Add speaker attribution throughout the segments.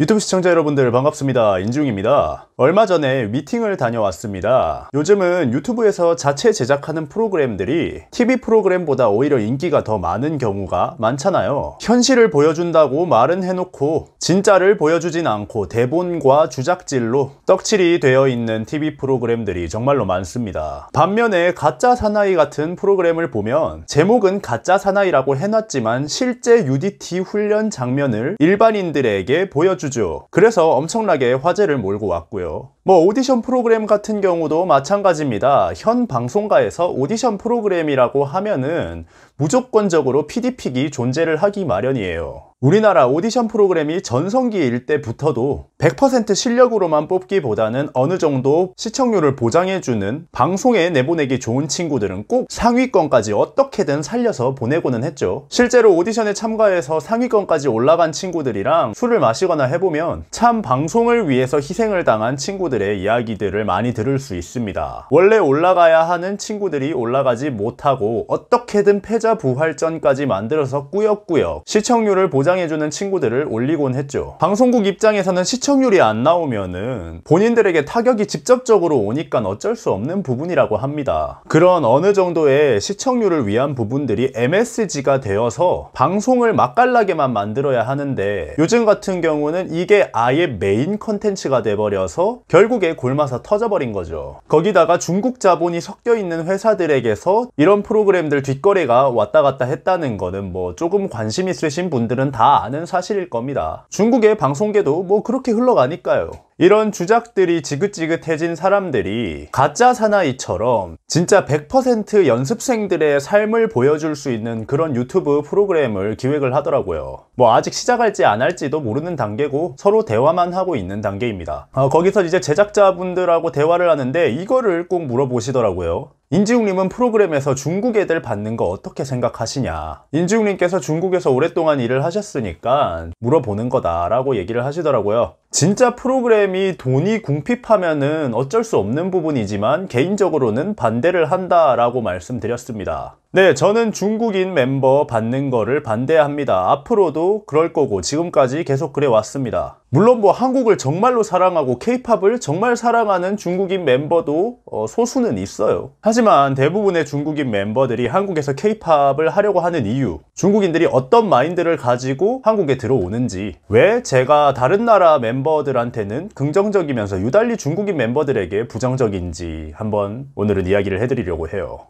Speaker 1: 유튜브 시청자 여러분들 반갑습니다 인중입니다 얼마 전에 미팅을 다녀왔습니다 요즘은 유튜브에서 자체 제작하는 프로그램들이 TV 프로그램보다 오히려 인기가 더 많은 경우가 많잖아요 현실을 보여준다고 말은 해놓고 진짜를 보여주진 않고 대본과 주작질로 떡칠이 되어 있는 TV 프로그램들이 정말로 많습니다 반면에 가짜 사나이 같은 프로그램을 보면 제목은 가짜 사나이라고 해놨지만 실제 UDT 훈련 장면을 일반인들에게 보여주 주죠. 그래서 엄청나게 화제를 몰고 왔고요. 뭐 오디션 프로그램 같은 경우도 마찬가지입니다. 현 방송가에서 오디션 프로그램이라고 하면은 무조건적으로 PD픽이 존재를 하기 마련이에요. 우리나라 오디션 프로그램이 전성기 일때부터도 100% 실력으로만 뽑기보다는 어느 정도 시청률을 보장해주는 방송에 내보내기 좋은 친구들은 꼭 상위권까지 어떻게든 살려서 보내고는 했죠. 실제로 오디션에 참가해서 상위권까지 올라간 친구들이랑 술을 마시거나 해보면 참 방송을 위해서 희생을 당한 친구들의 이야기들을 많이 들을 수 있습니다. 원래 올라가야 하는 친구들이 올라가지 못하고 어떻게든 패자 부활전까지 만들어서 꾸역꾸역 시청률을 보장 보장해주는 친구들을 올리곤 했죠. 방송국 입장에서는 시청률이 안 나오면은 본인들에게 타격이 직접적으로 오니까 어쩔 수 없는 부분이라고 합니다. 그런 어느 정도의 시청률을 위한 부분들이 MSG가 되어서 방송을 맛깔나게만 만들어야 하는데 요즘 같은 경우는 이게 아예 메인 컨텐츠가 돼버려서 결국에 골마사 터져버린 거죠. 거기다가 중국 자본이 섞여 있는 회사들에게서 이런 프로그램들 뒷거래가 왔다 갔다 했다는 거는 뭐 조금 관심 있으신 분들은 다 아는 사실일 겁니다. 중국의 방송계도 뭐 그렇게 흘러가니까요. 이런 주작들이 지긋지긋해진 사람들이 가짜 사나이처럼 진짜 100% 연습생들의 삶을 보여줄 수 있는 그런 유튜브 프로그램을 기획을 하더라고요. 뭐 아직 시작할지 안 할지도 모르는 단계고 서로 대화만 하고 있는 단계입니다. 어, 거기서 이제 제작자분들하고 대화를 하는데 이거를 꼭 물어보시더라고요. 인지웅님은 프로그램에서 중국 애들 받는 거 어떻게 생각하시냐 인지웅님께서 중국에서 오랫동안 일을 하셨으니까 물어보는 거다 라고 얘기를 하시더라고요 진짜 프로그램이 돈이 궁핍하면은 어쩔 수 없는 부분이지만 개인적으로는 반대를 한다라고 말씀드렸습니다. 네, 저는 중국인 멤버 받는 거를 반대합니다. 앞으로도 그럴 거고 지금까지 계속 그래왔습니다. 물론 뭐 한국을 정말로 사랑하고 케이팝을 정말 사랑하는 중국인 멤버도 어, 소수는 있어요. 하지만 대부분의 중국인 멤버들이 한국에서 케이팝을 하려고 하는 이유, 중국인들이 어떤 마인드를 가지고 한국에 들어오는지, 왜 제가 다른 나라 멤버 멤버들한테는 긍정적이면서 유달리 중국인 멤버들에게 부정적인지 한번 오늘은 이야기를 해드리려고 해요.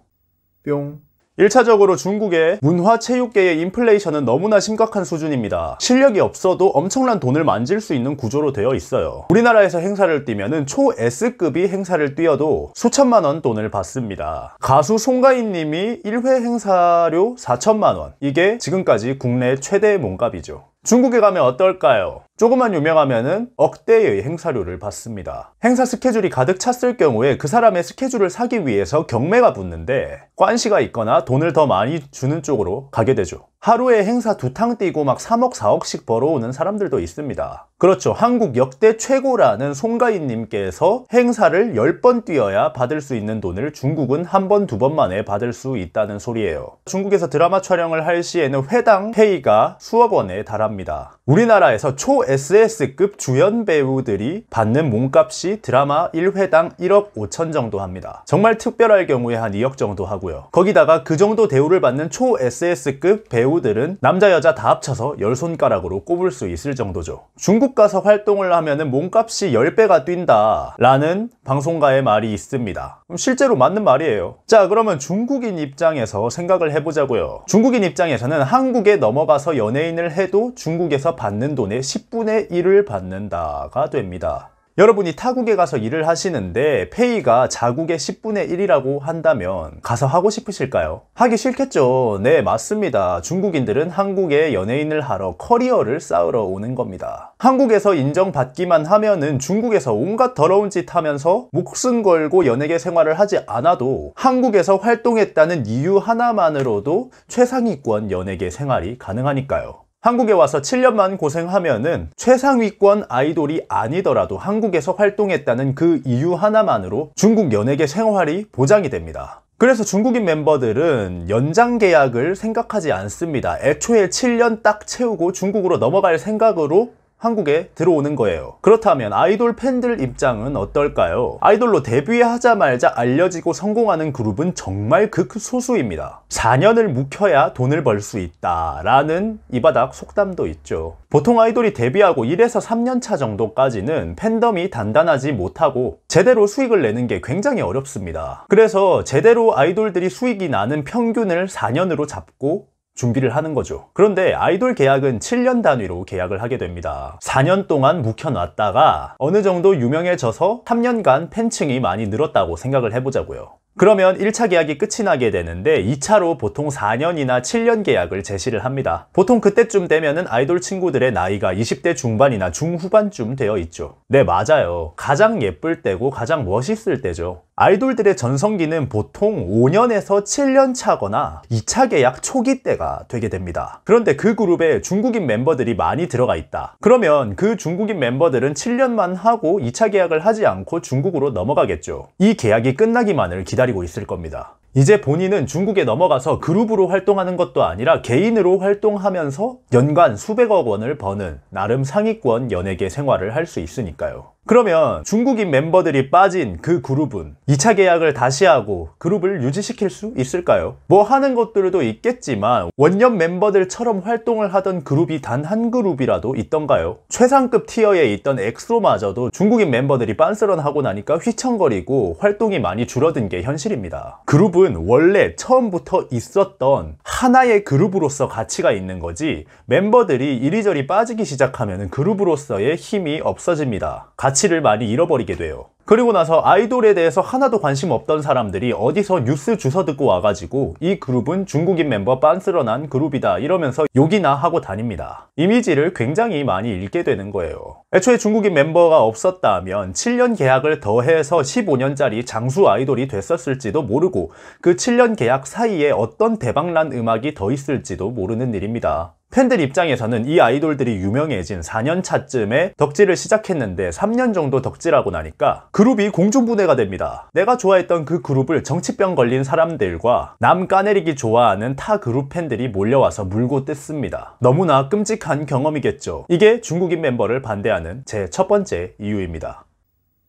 Speaker 1: 뿅. 1차적으로 중국의 문화체육계의 인플레이션은 너무나 심각한 수준입니다. 실력이 없어도 엄청난 돈을 만질 수 있는 구조로 되어 있어요. 우리나라에서 행사를 뛰면 초 S급이 행사를 뛰어도 수천만 원 돈을 받습니다. 가수 송가인 님이 1회 행사료 4천만 원. 이게 지금까지 국내 최대 몸값이죠. 중국에 가면 어떨까요? 조금만 유명하면은 억대의 행사료를 받습니다. 행사 스케줄이 가득 찼을 경우에 그 사람의 스케줄을 사기 위해서 경매가 붙는데 관시가 있거나 돈을 더 많이 주는 쪽으로 가게 되죠. 하루에 행사 두 탕 뛰고 막 3억 4억씩 벌어오는 사람들도 있습니다. 그렇죠. 한국 역대 최고라는 송가인님께서 행사를 10번 뛰어야 받을 수 있는 돈을 중국은 한 번, 두 번 만에 받을 수 있다는 소리예요. 중국에서 드라마 촬영을 할 시에는 회당 회의가 수억 원에 달합니다. 우리나라에서 초 SS급 주연 배우들이 받는 몸값이 드라마 1회당 1억 5천 정도 합니다. 정말 특별할 경우에 한 2억 정도 하고요. 거기다가 그 정도 대우를 받는 초 SS급 배우들은 남자 여자 다 합쳐서 열 손가락으로 꼽을 수 있을 정도죠. 중국 가서 활동을 하면 몸값이 10배가 뛴다 라는 방송가의 말이 있습니다. 실제로 맞는 말이에요. 자 그러면 중국인 입장에서 생각을 해보자고요. 중국인 입장에서는 한국에 넘어가서 연예인을 해도 중국에서 받는 돈의 10분의 1을 받는다가 됩니다. 여러분이 타국에 가서 일을 하시는데 페이가 자국의 10분의 1이라고 한다면 가서 하고 싶으실까요? 하기 싫겠죠. 네, 맞습니다. 중국인들은 한국에 연예인을 하러 커리어를 쌓으러 오는 겁니다. 한국에서 인정받기만 하면은 중국에서 온갖 더러운 짓 하면서 목숨 걸고 연예계 생활을 하지 않아도 한국에서 활동했다는 이유 하나만으로도 최상위권 연예계 생활이 가능하니까요. 한국에 와서 7년만 고생하면은 최상위권 아이돌이 아니더라도 한국에서 활동했다는 그 이유 하나만으로 중국 연예계 생활이 보장이 됩니다. 그래서 중국인 멤버들은 연장 계약을 생각하지 않습니다. 애초에 7년 딱 채우고 중국으로 넘어갈 생각으로 한국에 들어오는 거예요. 그렇다면 아이돌 팬들 입장은 어떨까요? 아이돌로 데뷔하자마자 알려지고 성공하는 그룹은 정말 극소수입니다. 4년을 묵혀야 돈을 벌 수 있다라는 이 바닥 속담도 있죠. 보통 아이돌이 데뷔하고 1에서 3년차 정도까지는 팬덤이 단단하지 못하고 제대로 수익을 내는 게 굉장히 어렵습니다. 그래서 제대로 아이돌들이 수익이 나는 평균을 4년으로 잡고 준비를 하는 거죠 그런데 아이돌 계약은 7년 단위로 계약을 하게 됩니다 4년 동안 묵혀놨다가 어느 정도 유명해져서 3년간 팬층이 많이 늘었다고 생각을 해보자고요 그러면 1차 계약이 끝이 나게 되는데 2차로 보통 4년이나 7년 계약을 제시를 합니다. 보통 그때쯤 되면은 아이돌 친구들의 나이가 20대 중반이나 중후반쯤 되어 있죠. 네, 맞아요. 가장 예쁠 때고 가장 멋있을 때죠. 아이돌들의 전성기는 보통 5년에서 7년 차거나 2차 계약 초기 때가 되게 됩니다. 그런데 그 그룹에 중국인 멤버들이 많이 들어가 있다. 그러면 그 중국인 멤버들은 7년만 하고 2차 계약을 하지 않고 중국으로 넘어가겠죠. 이 계약이 끝나기만을 기다리고 있을 겁니다. 이제 본인은 중국에 넘어가서 그룹으로 활동하는 것도 아니라 개인으로 활동하면서 연간 수백억 원을 버는 나름 상위권 연예계 생활을 할 수 있으니까요. 그러면 중국인 멤버들이 빠진 그 그룹은 2차 계약을 다시 하고 그룹을 유지시킬 수 있을까요? 뭐 하는 것들도 있겠지만 원년 멤버들처럼 활동을 하던 그룹이 단 한 그룹이라도 있던가요? 최상급 티어에 있던 엑소마저도 중국인 멤버들이 빤스런하고 나니까 휘청거리고 활동이 많이 줄어든 게 현실입니다. 그룹은 원래 처음부터 있었던 하나의 그룹으로서 가치가 있는 거지 멤버들이 이리저리 빠지기 시작하면 그룹으로서의 힘이 없어집니다. 가치를 많이 잃어버리게 돼요. 그리고 나서 아이돌에 대해서 하나도 관심 없던 사람들이 어디서 뉴스 주서 듣고 와가지고 이 그룹은 중국인 멤버 빤스러 난 그룹이다 이러면서 욕이나 하고 다닙니다. 이미지를 굉장히 많이 잃게 되는 거예요. 애초에 중국인 멤버가 없었다면 7년 계약을 더해서 15년짜리 장수 아이돌이 됐었을지도 모르고 그 7년 계약 사이에 어떤 대박난 음악이 더 있을지도 모르는 일입니다. 팬들 입장에서는 이 아이돌들이 유명해진 4년 차쯤에 덕질을 시작했는데 3년 정도 덕질하고 나니까 그룹이 공중부대가 됩니다. 내가 좋아했던 그 그룹을 정치병 걸린 사람들과 남 까내리기 좋아하는 타 그룹 팬들이 몰려와서 물고 뜯습니다. 너무나 끔찍한 경험이겠죠. 이게 중국인 멤버를 반대하는 제 첫 번째 이유입니다.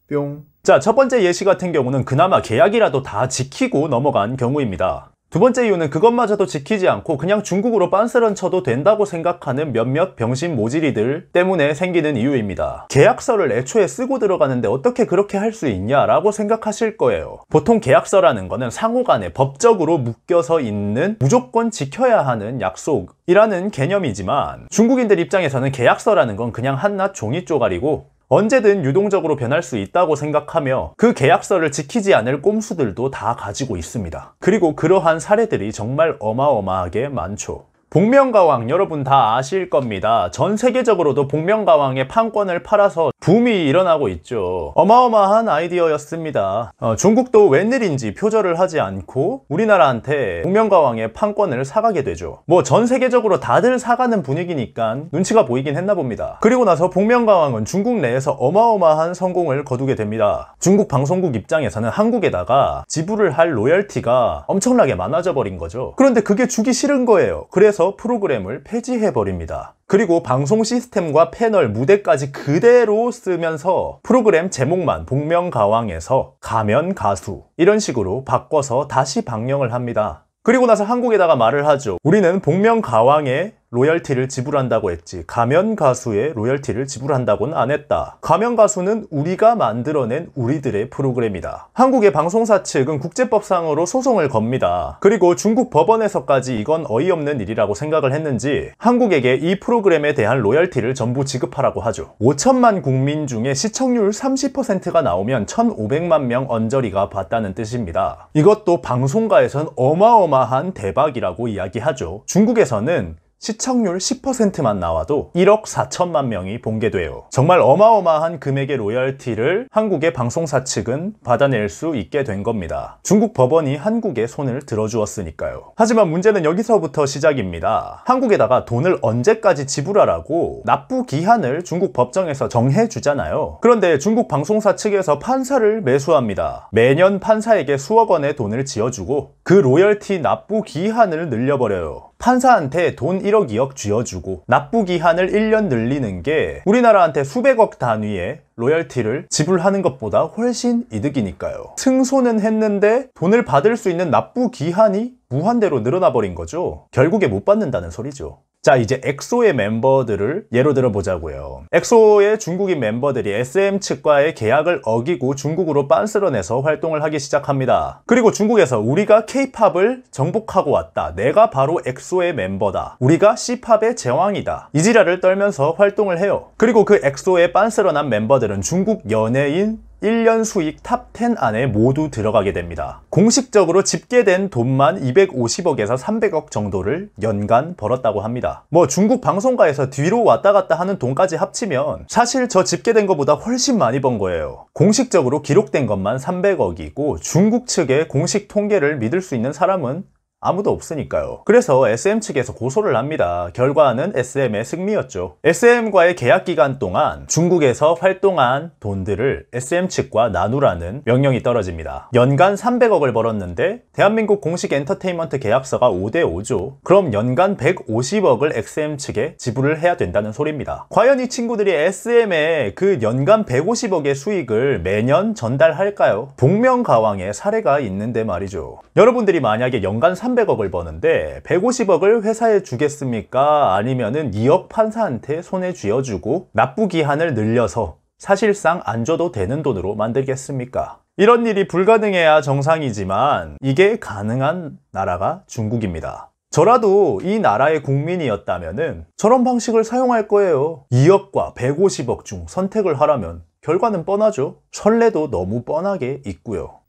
Speaker 1: 뿅. 자, 첫 번째 예시 같은 경우는 그나마 계약이라도 다 지키고 넘어간 경우입니다. 두 번째 이유는 그것마저도 지키지 않고 그냥 중국으로 빤스런 쳐도 된다고 생각하는 몇몇 병신 모질이들 때문에 생기는 이유입니다. 계약서를 애초에 쓰고 들어가는데 어떻게 그렇게 할 수 있냐라고 생각하실 거예요. 보통 계약서라는 거는 상호 간에 법적으로 묶여서 있는 무조건 지켜야 하는 약속 이라는 개념이지만 중국인들 입장에서는 계약서라는 건 그냥 한낱 종이 쪼가리고 언제든 유동적으로 변할 수 있다고 생각하며 그 계약서를 지키지 않을 꼼수들도 다 가지고 있습니다. 그리고 그러한 사례들이 정말 어마어마하게 많죠. 복면가왕 여러분 다 아실 겁니다. 전 세계적으로도 복면가왕의 판권을 팔아서 붐이 일어나고 있죠. 어마어마한 아이디어였습니다. 어, 중국도 웬일인지 표절을 하지 않고 우리나라한테 복면가왕의 판권을 사가게 되죠. 뭐 전 세계적으로 다들 사가는 분위기니까 눈치가 보이긴 했나 봅니다. 그리고 나서 복면가왕은 중국 내에서 어마어마한 성공을 거두게 됩니다. 중국 방송국 입장에서는 한국에다가 지불을 할 로열티가 엄청나게 많아져 버린 거죠. 그런데 그게 주기 싫은 거예요. 그래서 해서 프로그램을 폐지해버립니다. 그리고 방송 시스템과 패널 무대까지 그대로 쓰면서 프로그램 제목만 복면가왕에서 가면 가수 이런 식으로 바꿔서 다시 방영을 합니다. 그리고 나서 한국에다가 말을 하죠. 우리는 복면가왕의 로열티를 지불한다고 했지 가면 가수의 로열티를 지불한다고는 안 했다. 가면 가수는 우리가 만들어낸 우리들의 프로그램이다. 한국의 방송사 측은 국제법상으로 소송을 겁니다. 그리고 중국 법원에서까지 이건 어이없는 일이라고 생각을 했는지 한국에게 이 프로그램에 대한 로열티를 전부 지급하라고 하죠. 5천만 국민 중에 시청률 30%가 나오면 1,500만 명 언저리가 봤다는 뜻입니다. 이것도 방송가에선 어마어마한 대박이라고 이야기하죠. 중국에서는 시청률 10%만 나와도 1억 4천만 명이 본게 돼요 정말 어마어마한 금액의 로열티를 한국의 방송사 측은 받아낼 수 있게 된 겁니다. 중국 법원이 한국에 손을 들어주었으니까요. 하지만 문제는 여기서부터 시작입니다. 한국에다가 돈을 언제까지 지불하라고 납부 기한을 중국 법정에서 정해주잖아요. 그런데 중국 방송사 측에서 판사를 매수합니다. 매년 판사에게 수억 원의 돈을 지어주고 그 로열티 납부 기한을 늘려버려요. 판사한테 돈 1억 2억 쥐어주고 납부 기한을 1년 늘리는 게 우리나라한테 수백억 단위의 로열티를 지불하는 것보다 훨씬 이득이니까요. 승소는 했는데 돈을 받을 수 있는 납부 기한이 무한대로 늘어나 버린 거죠. 결국에 못 받는다는 소리죠. 자 이제 엑소의 멤버들을 예로 들어보자고요 엑소의 중국인 멤버들이 SM 측과의 계약을 어기고 중국으로 빤스런에서 활동을 하기 시작합니다 그리고 중국에서 우리가 케이팝을 정복하고 왔다 내가 바로 엑소의 멤버다 우리가 C팝의 제왕이다 이지라를 떨면서 활동을 해요 그리고 그 엑소의 빤스런한 멤버들은 중국 연예인 1년 수익 탑 10 안에 모두 들어가게 됩니다. 공식적으로 집계된 돈만 250억에서 300억 정도를 연간 벌었다고 합니다. 뭐 중국 방송가에서 뒤로 왔다 갔다 하는 돈까지 합치면 사실 저 집계된 것보다 훨씬 많이 번 거예요. 공식적으로 기록된 것만 300억이고 중국 측의 공식 통계를 믿을 수 있는 사람은 아무도 없으니까요. 그래서 SM 측에서 고소를 합니다. 결과는 SM의 승리였죠. SM과의 계약 기간 동안 중국에서 활동한 돈들을 SM 측과 나누라는 명령이 떨어집니다. 연간 300억을 벌었는데 대한민국 공식 엔터테인먼트 계약서가 5대 5죠. 그럼 연간 150억을 XM 측에 지불을 해야 된다는 소리입니다. 과연 이 친구들이 s m 에그 연간 150억의 수익을 매년 전달할까요? 복면가왕의 사례가 있는데 말이죠. 여러분들이 만약에 연간 3 0 0억 300억을 버는데 150억을 회사에 주겠습니까? 아니면은 2억 판사한테 손에 쥐어주고 납부 기한을 늘려서 사실상 안 줘도 되는 돈으로 만들겠습니까? 이런 일이 불가능해야 정상이지만 이게 가능한 나라가 중국입니다. 저라도 이 나라의 국민이었다면 저런 방식을 사용할 거예요. 2억과 150억 중 선택을 하라면 결과는 뻔하죠. 선례도 너무 뻔하게 있고요.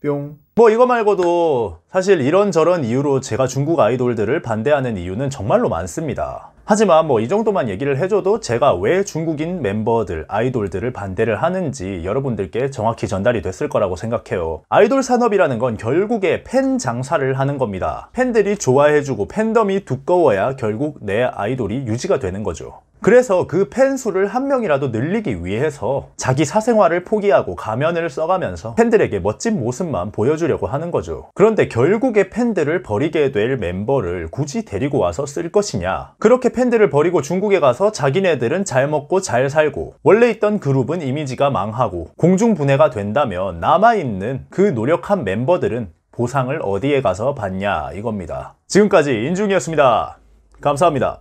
Speaker 1: 뿅. 뭐 이거 말고도 사실 이런저런 이유로 제가 중국 아이돌들을 반대하는 이유는 정말로 많습니다. 하지만 뭐 이 정도만 얘기를 해줘도 제가 왜 중국인 멤버들, 아이돌들을 반대를 하는지 여러분들께 정확히 전달이 됐을 거라고 생각해요. 아이돌 산업이라는 건 결국에 팬 장사를 하는 겁니다. 팬들이 좋아해주고 팬덤이 두꺼워야 결국 내 아이돌이 유지가 되는 거죠. 그래서 그 팬수를 한 명이라도 늘리기 위해서 자기 사생활을 포기하고 가면을 써가면서 팬들에게 멋진 모습만 보여주려고 하는 거죠. 그런데 결국에 팬들을 버리게 될 멤버를 굳이 데리고 와서 쓸 것이냐 그렇게 팬들을 버리고 중국에 가서 자기네들은 잘 먹고 잘 살고 원래 있던 그룹은 이미지가 망하고 공중분해가 된다면 남아있는 그 노력한 멤버들은 보상을 어디에 가서 받냐 이겁니다. 지금까지 인중이었습니다. 감사합니다.